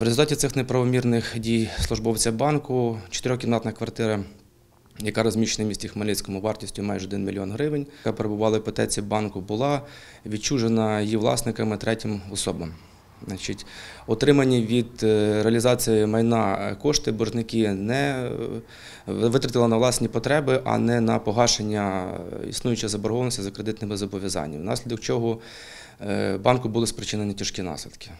В результаті цих неправомірних дій службовця банку чотирьохкімнатна квартира, яка розміщена в місті Хмельницькому вартістю майже 1 мільйон гривень, яка перебувала в іпотеці банку, була відчужена її власниками третім особам. Значить, Отримані від е, реалізації майна кошти боржники не е, витратили на власні потреби, а не на погашення існуючої заборгованості за кредитними зобов'язаннями, внаслідок чого е, банку були спричинені тяжкі наслідки.